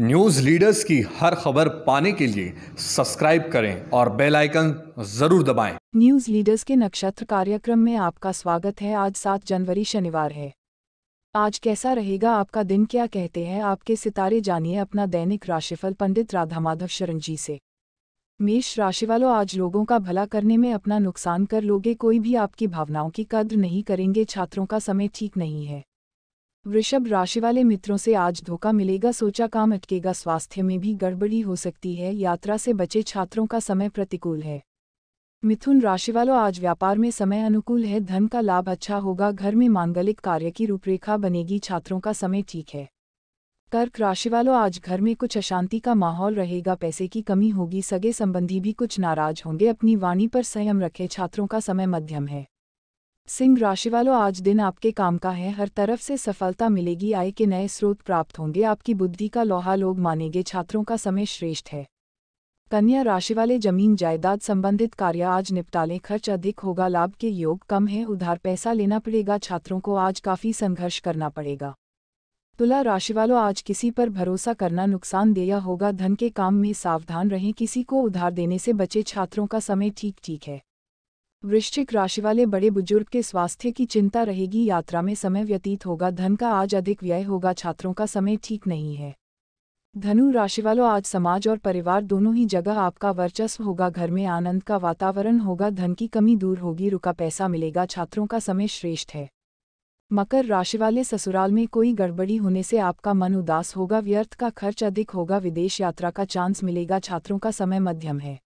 News leaders की हर खबर पाने के लिए सब्सक्राइब करें और बेल आइकन जरूर दबाएं। न्यूज़ लीडर्स के नक्षत्र कार्यक्रम में आपका स्वागत है आज सात जनवरी शनिवार है आज कैसा रहेगा आपका दिन क्या कहते हैं आपके सितारे जानिए अपना दैनिक राशिफल पंडित राधा माधव शरण जी से मेष राशि वालों आज लोगों का भला करने में अपना नुकसान कर लोगे कोई भी आपकी भावनाओं की कद्र नहीं करेंगे छात्रों का समय ठीक नहीं है वृषभ राशि वाले मित्रों से आज धोखा मिलेगा सोचा काम अटकेगा स्वास्थ्य में भी गड़बड़ी हो सकती है यात्रा से बचे छात्रों का समय प्रतिकूल है मिथुन राशि वालों आज व्यापार में समय अनुकूल है धन का लाभ अच्छा होगा घर में मांगलिक कार्य की रूपरेखा बनेगी छात्रों का समय ठीक है कर्क राशि वालों आज घर में कुछ अशांति का माहौल रहेगा पैसे की कमी होगी सगे संबंधी भी कुछ नाराज होंगे अपनी वाणी पर संयम रखें छात्रों का समय मध्यम है सिंह राशि वालों आज दिन आपके काम का है हर तरफ से सफलता मिलेगी आय के नए स्रोत प्राप्त होंगे आपकी बुद्धि का लोहा लोग मानेंगे छात्रों का समय श्रेष्ठ है कन्या राशि वाले जमीन जायदाद संबंधित कार्य आज निपटालें खर्च अधिक होगा लाभ के योग कम है उधार पैसा लेना पड़ेगा छात्रों को आज काफ़ी संघर्ष करना पड़ेगा तुला राशि वालों आज किसी पर भरोसा करना नुकसानदेह होगा धन के काम में सावधान रहें किसी को उधार देने से बचे छात्रों का समय ठीक ठीक है वृश्चिक राशि वाले बड़े बुजुर्ग के स्वास्थ्य की चिंता रहेगी यात्रा में समय व्यतीत होगा धन का आज अधिक व्यय होगा छात्रों का समय ठीक नहीं है धनु राशि वालों आज समाज और परिवार दोनों ही जगह आपका वर्चस्व होगा घर में आनंद का वातावरण होगा धन की कमी दूर होगी रुका पैसा मिलेगा छात्रों का समय श्रेष्ठ है मकर राशि वाले ससुराल में कोई गड़बड़ी होने से आपका मन उदास होगा व्यर्थ का खर्च अधिक होगा विदेश यात्रा का चांस मिलेगा छात्रों का समय मध्यम है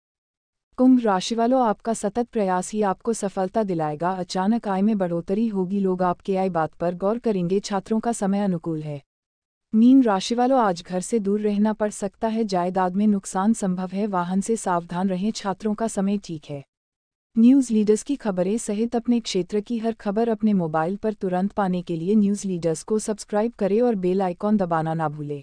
कुंभ राशि वालों आपका सतत प्रयास ही आपको सफलता दिलाएगा अचानक आय में बढ़ोतरी होगी लोग आपके आय बात पर गौर करेंगे छात्रों का समय अनुकूल है मीन राशि वालों आज घर से दूर रहना पड़ सकता है जायदाद में नुकसान संभव है वाहन से सावधान रहें छात्रों का समय ठीक है न्यूज़ लीडर्स की खबरें सहित अपने क्षेत्र की हर खबर अपने मोबाइल पर तुरंत पाने के लिए न्यूज़ लीडर्स को सब्सक्राइब करें और बेल आइकॉन दबाना ना भूलें